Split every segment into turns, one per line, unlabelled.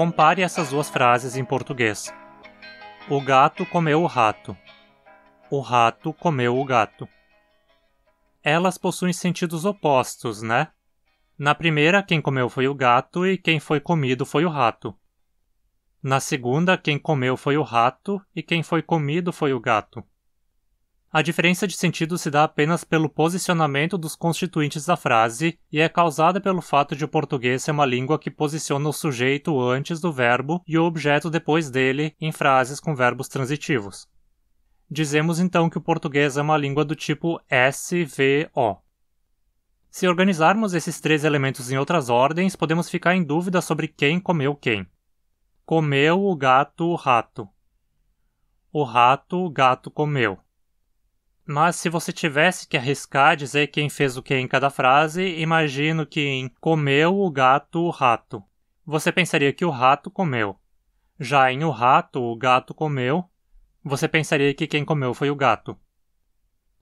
Compare essas duas frases em português. O gato comeu o rato. O rato comeu o gato. Elas possuem sentidos opostos, né? Na primeira, quem comeu foi o gato e quem foi comido foi o rato. Na segunda, quem comeu foi o rato e quem foi comido foi o gato. A diferença de sentido se dá apenas pelo posicionamento dos constituintes da frase e é causada pelo fato de o português ser uma língua que posiciona o sujeito antes do verbo e o objeto depois dele em frases com verbos transitivos. Dizemos então que o português é uma língua do tipo SVO. Se organizarmos esses três elementos em outras ordens, podemos ficar em dúvida sobre quem comeu quem. Comeu o gato o rato. O rato o gato comeu. Mas se você tivesse que arriscar dizer quem fez o que em cada frase, imagino que em comeu o gato o rato. Você pensaria que o rato comeu. Já em o rato o gato comeu, você pensaria que quem comeu foi o gato.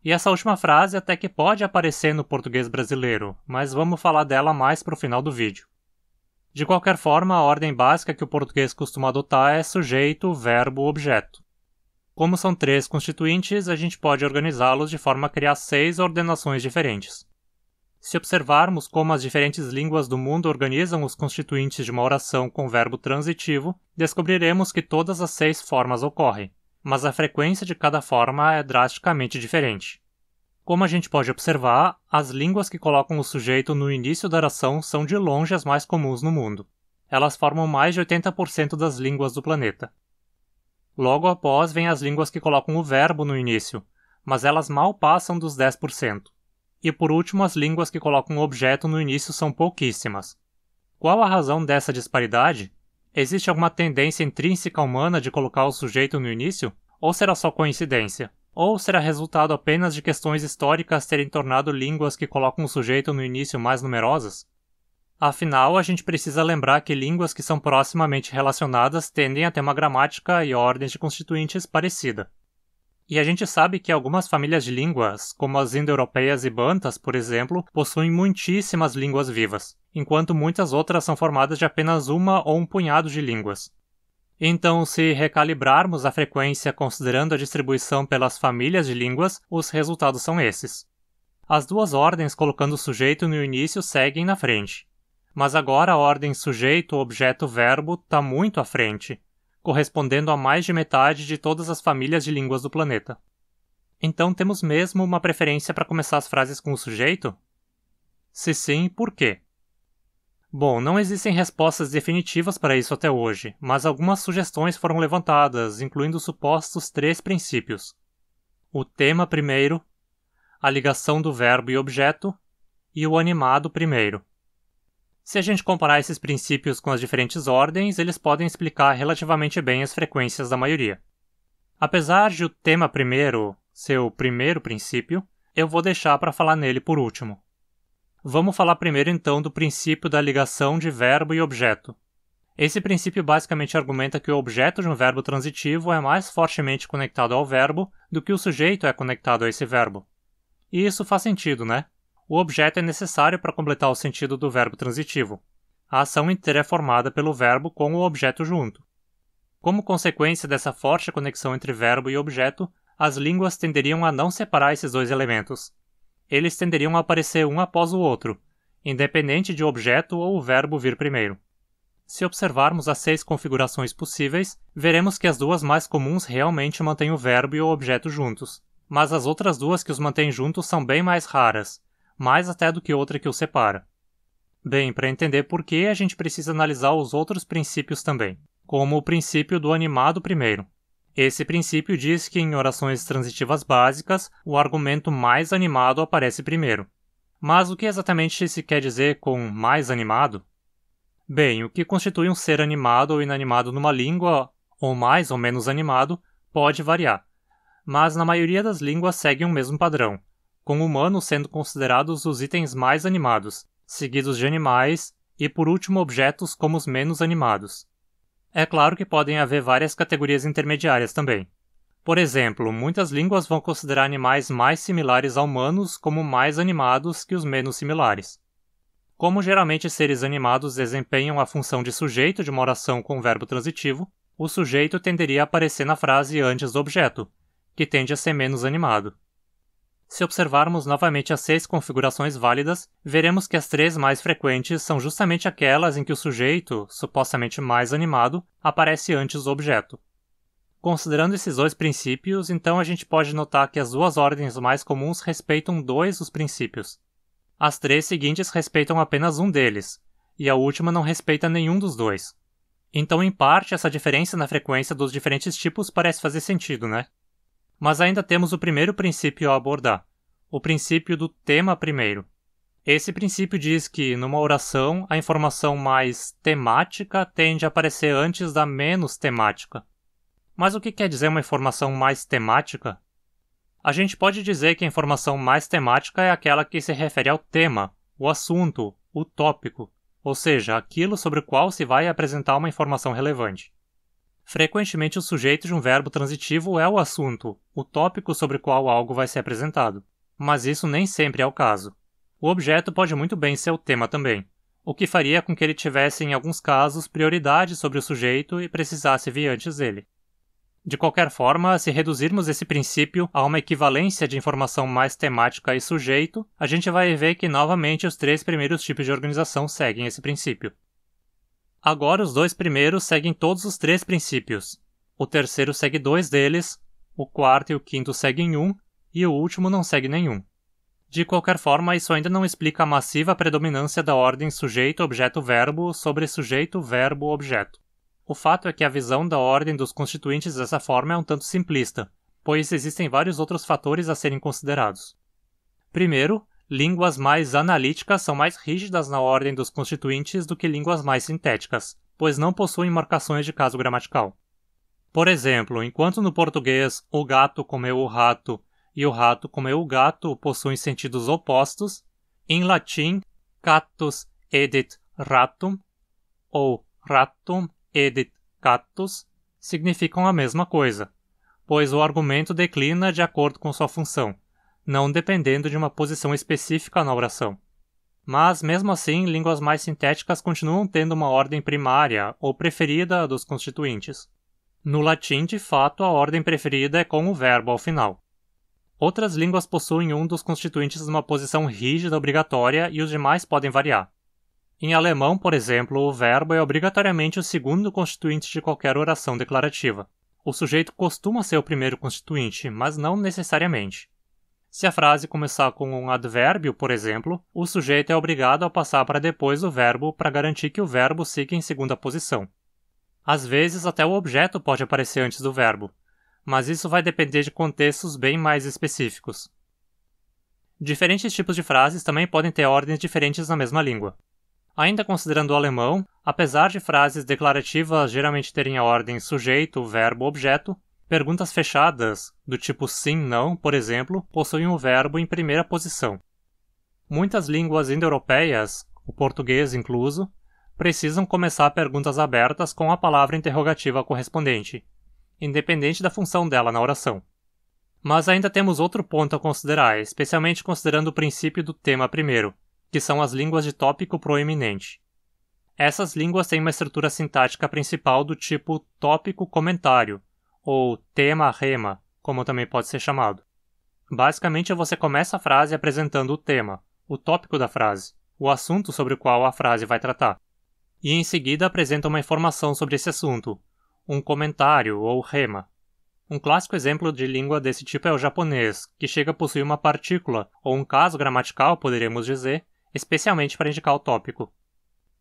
E essa última frase até que pode aparecer no português brasileiro, mas vamos falar dela mais pro final do vídeo. De qualquer forma, a ordem básica que o português costuma adotar é sujeito, verbo, objeto. Como são três constituintes, a gente pode organizá-los de forma a criar seis ordenações diferentes. Se observarmos como as diferentes línguas do mundo organizam os constituintes de uma oração com verbo transitivo, descobriremos que todas as seis formas ocorrem, mas a frequência de cada forma é drasticamente diferente. Como a gente pode observar, as línguas que colocam o sujeito no início da oração são de longe as mais comuns no mundo. Elas formam mais de 80% das línguas do planeta. Logo após vêm as línguas que colocam o verbo no início, mas elas mal passam dos 10%. E por último, as línguas que colocam o objeto no início são pouquíssimas. Qual a razão dessa disparidade? Existe alguma tendência intrínseca humana de colocar o sujeito no início? Ou será só coincidência? Ou será resultado apenas de questões históricas terem tornado línguas que colocam o sujeito no início mais numerosas? Afinal, a gente precisa lembrar que línguas que são proximamente relacionadas tendem a ter uma gramática e ordens de constituintes parecida. E a gente sabe que algumas famílias de línguas, como as indo-europeias e bantas, por exemplo, possuem muitíssimas línguas vivas, enquanto muitas outras são formadas de apenas uma ou um punhado de línguas. Então, se recalibrarmos a frequência considerando a distribuição pelas famílias de línguas, os resultados são esses. As duas ordens colocando o sujeito no início seguem na frente, mas agora a ordem sujeito, objeto, verbo está muito à frente, correspondendo a mais de metade de todas as famílias de línguas do planeta. Então temos mesmo uma preferência para começar as frases com o sujeito? Se sim, por quê? Bom, não existem respostas definitivas para isso até hoje, mas algumas sugestões foram levantadas, incluindo os supostos três princípios. O tema primeiro, a ligação do verbo e objeto, e o animado primeiro. Se a gente comparar esses princípios com as diferentes ordens, eles podem explicar relativamente bem as frequências da maioria. Apesar de o tema primeiro ser o primeiro princípio, eu vou deixar para falar nele por último. Vamos falar primeiro então do princípio da ligação de verbo e objeto. Esse princípio basicamente argumenta que o objeto de um verbo transitivo é mais fortemente conectado ao verbo do que o sujeito é conectado a esse verbo. E isso faz sentido, né? o objeto é necessário para completar o sentido do verbo transitivo. A ação inteira é formada pelo verbo com o objeto junto. Como consequência dessa forte conexão entre verbo e objeto, as línguas tenderiam a não separar esses dois elementos. Eles tenderiam a aparecer um após o outro, independente de o objeto ou o verbo vir primeiro. Se observarmos as seis configurações possíveis, veremos que as duas mais comuns realmente mantêm o verbo e o objeto juntos, mas as outras duas que os mantêm juntos são bem mais raras, mais até do que outra que o separa. Bem, para entender por que, a gente precisa analisar os outros princípios também, como o princípio do animado primeiro. Esse princípio diz que em orações transitivas básicas, o argumento mais animado aparece primeiro. Mas o que exatamente se quer dizer com mais animado? Bem, o que constitui um ser animado ou inanimado numa língua, ou mais ou menos animado, pode variar. Mas na maioria das línguas segue o um mesmo padrão, com humanos sendo considerados os itens mais animados, seguidos de animais e, por último, objetos como os menos animados. É claro que podem haver várias categorias intermediárias também. Por exemplo, muitas línguas vão considerar animais mais similares a humanos como mais animados que os menos similares. Como geralmente seres animados desempenham a função de sujeito de uma oração com um verbo transitivo, o sujeito tenderia a aparecer na frase antes do objeto, que tende a ser menos animado. Se observarmos novamente as seis configurações válidas, veremos que as três mais frequentes são justamente aquelas em que o sujeito, supostamente mais animado, aparece antes do objeto. Considerando esses dois princípios, então a gente pode notar que as duas ordens mais comuns respeitam dois dos princípios. As três seguintes respeitam apenas um deles, e a última não respeita nenhum dos dois. Então, em parte, essa diferença na frequência dos diferentes tipos parece fazer sentido, né? Mas ainda temos o primeiro princípio a abordar, o princípio do tema primeiro. Esse princípio diz que, numa oração, a informação mais temática tende a aparecer antes da menos temática. Mas o que quer dizer uma informação mais temática? A gente pode dizer que a informação mais temática é aquela que se refere ao tema, o assunto, o tópico, ou seja, aquilo sobre o qual se vai apresentar uma informação relevante. Frequentemente, o sujeito de um verbo transitivo é o assunto, o tópico sobre o qual algo vai ser apresentado. Mas isso nem sempre é o caso. O objeto pode muito bem ser o tema também, o que faria com que ele tivesse, em alguns casos, prioridade sobre o sujeito e precisasse vir antes dele. De qualquer forma, se reduzirmos esse princípio a uma equivalência de informação mais temática e sujeito, a gente vai ver que novamente os três primeiros tipos de organização seguem esse princípio. Agora os dois primeiros seguem todos os três princípios. O terceiro segue dois deles, o quarto e o quinto seguem um, e o último não segue nenhum. De qualquer forma, isso ainda não explica a massiva predominância da ordem sujeito-objeto-verbo sobre sujeito-verbo-objeto. O fato é que a visão da ordem dos constituintes dessa forma é um tanto simplista, pois existem vários outros fatores a serem considerados. Primeiro, línguas mais analíticas são mais rígidas na ordem dos constituintes do que línguas mais sintéticas, pois não possuem marcações de caso gramatical. Por exemplo, enquanto no português o gato comeu o rato e o rato comeu o gato possuem sentidos opostos, em latim catus edit ratum ou ratum edit catus significam a mesma coisa, pois o argumento declina de acordo com sua função não dependendo de uma posição específica na oração. Mas, mesmo assim, línguas mais sintéticas continuam tendo uma ordem primária ou preferida dos constituintes. No latim, de fato, a ordem preferida é com o verbo ao final. Outras línguas possuem um dos constituintes numa posição rígida obrigatória e os demais podem variar. Em alemão, por exemplo, o verbo é obrigatoriamente o segundo constituinte de qualquer oração declarativa. O sujeito costuma ser o primeiro constituinte, mas não necessariamente. Se a frase começar com um advérbio, por exemplo, o sujeito é obrigado a passar para depois o verbo para garantir que o verbo fique em segunda posição. Às vezes, até o objeto pode aparecer antes do verbo, mas isso vai depender de contextos bem mais específicos. Diferentes tipos de frases também podem ter ordens diferentes na mesma língua. Ainda considerando o alemão, apesar de frases declarativas geralmente terem a ordem sujeito, verbo, objeto, Perguntas fechadas, do tipo sim, não, por exemplo, possuem o verbo em primeira posição. Muitas línguas indo-europeias, o português incluso, precisam começar perguntas abertas com a palavra interrogativa correspondente, independente da função dela na oração. Mas ainda temos outro ponto a considerar, especialmente considerando o princípio do tema primeiro, que são as línguas de tópico proeminente. Essas línguas têm uma estrutura sintática principal do tipo tópico-comentário, ou tema-rema, como também pode ser chamado. Basicamente, você começa a frase apresentando o tema, o tópico da frase, o assunto sobre o qual a frase vai tratar. E em seguida apresenta uma informação sobre esse assunto, um comentário ou rema. Um clássico exemplo de língua desse tipo é o japonês, que chega a possuir uma partícula, ou um caso gramatical, poderíamos dizer, especialmente para indicar o tópico.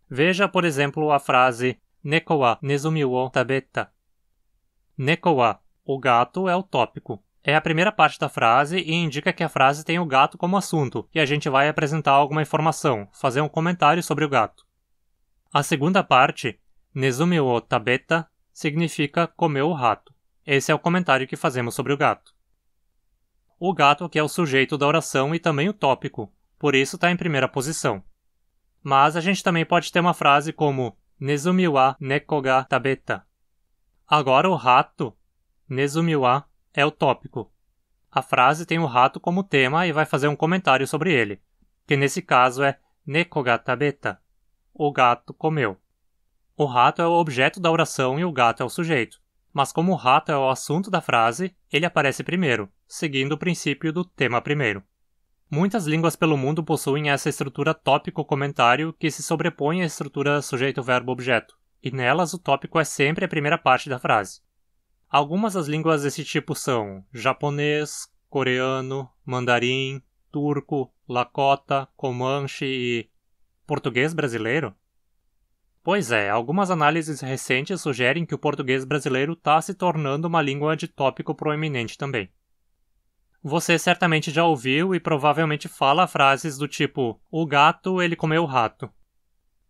Veja, por exemplo, a frase Neko wa nezumi wo tabeta, Neko wa, o gato é o tópico. É a primeira parte da frase e indica que a frase tem o gato como assunto, e a gente vai apresentar alguma informação, fazer um comentário sobre o gato. A segunda parte, Nezumi o tabeta, significa comeu o rato. Esse é o comentário que fazemos sobre o gato. O gato que é o sujeito da oração e também o tópico, por isso está em primeira posição. Mas a gente também pode ter uma frase como Nezumi wa neko ga tabeta, Agora o rato, Nezumiwa, é o tópico. A frase tem o rato como tema e vai fazer um comentário sobre ele, que nesse caso é Nekogatabeta, o gato comeu. O rato é o objeto da oração e o gato é o sujeito, mas como o rato é o assunto da frase, ele aparece primeiro, seguindo o princípio do tema primeiro. Muitas línguas pelo mundo possuem essa estrutura tópico-comentário que se sobrepõe à estrutura sujeito-verbo-objeto e nelas o tópico é sempre a primeira parte da frase. Algumas das línguas desse tipo são japonês, coreano, mandarim, turco, lakota, comanche e português brasileiro? Pois é, algumas análises recentes sugerem que o português brasileiro está se tornando uma língua de tópico proeminente também. Você certamente já ouviu e provavelmente fala frases do tipo: o gato ele comeu o rato.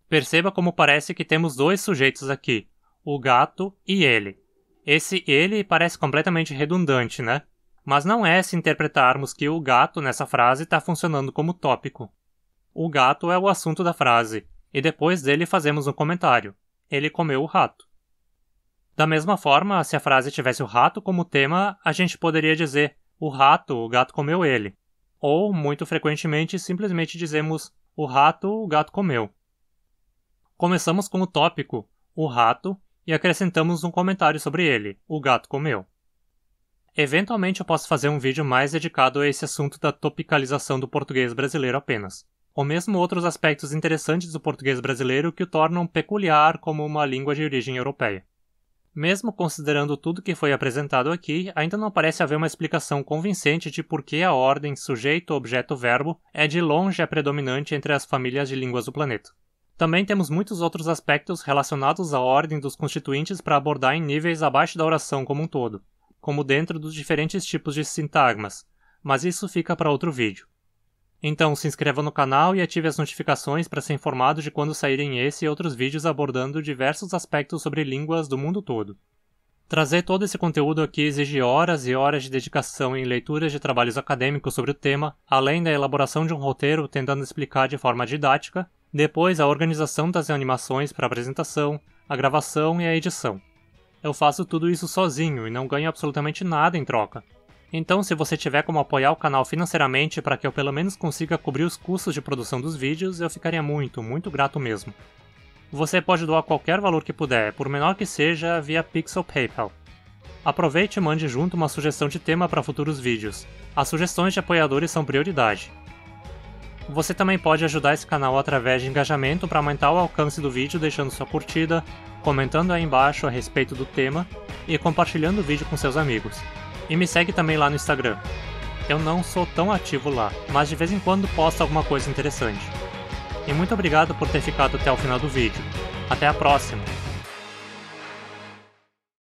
Perceba como parece que temos dois sujeitos aqui, o gato e ele. Esse ele parece completamente redundante, né? Mas não é se interpretarmos que o gato nessa frase está funcionando como tópico. O gato é o assunto da frase, e depois dele fazemos um comentário. Ele comeu o rato. Da mesma forma, se a frase tivesse o rato como tema, a gente poderia dizer o rato, o gato comeu ele. Ou, muito frequentemente, simplesmente dizemos o rato, o gato comeu. Começamos com o tópico, o rato, e acrescentamos um comentário sobre ele, o gato comeu. Eventualmente eu posso fazer um vídeo mais dedicado a esse assunto da topicalização do português brasileiro apenas, ou mesmo outros aspectos interessantes do português brasileiro que o tornam peculiar como uma língua de origem europeia. Mesmo considerando tudo que foi apresentado aqui, ainda não parece haver uma explicação convincente de por que a ordem sujeito-objeto-verbo é de longe a predominante entre as famílias de línguas do planeta. Também temos muitos outros aspectos relacionados à ordem dos constituintes para abordar em níveis abaixo da oração como um todo, como dentro dos diferentes tipos de sintagmas, mas isso fica para outro vídeo. Então se inscreva no canal e ative as notificações para ser informado de quando saírem esse e outros vídeos abordando diversos aspectos sobre línguas do mundo todo. Trazer todo esse conteúdo aqui exige horas e horas de dedicação em leituras de trabalhos acadêmicos sobre o tema, além da elaboração de um roteiro tentando explicar de forma didática depois, a organização das animações para apresentação, a gravação e a edição. Eu faço tudo isso sozinho e não ganho absolutamente nada em troca. Então, se você tiver como apoiar o canal financeiramente para que eu pelo menos consiga cobrir os custos de produção dos vídeos, eu ficaria muito, muito grato mesmo. Você pode doar qualquer valor que puder, por menor que seja, via Pixel PayPal. Aproveite e mande junto uma sugestão de tema para futuros vídeos. As sugestões de apoiadores são prioridade. Você também pode ajudar esse canal através de engajamento para aumentar o alcance do vídeo deixando sua curtida, comentando aí embaixo a respeito do tema e compartilhando o vídeo com seus amigos. E me segue também lá no Instagram. Eu não sou tão ativo lá, mas de vez em quando posto alguma coisa interessante. E muito obrigado por ter ficado até o final do vídeo. Até a próxima!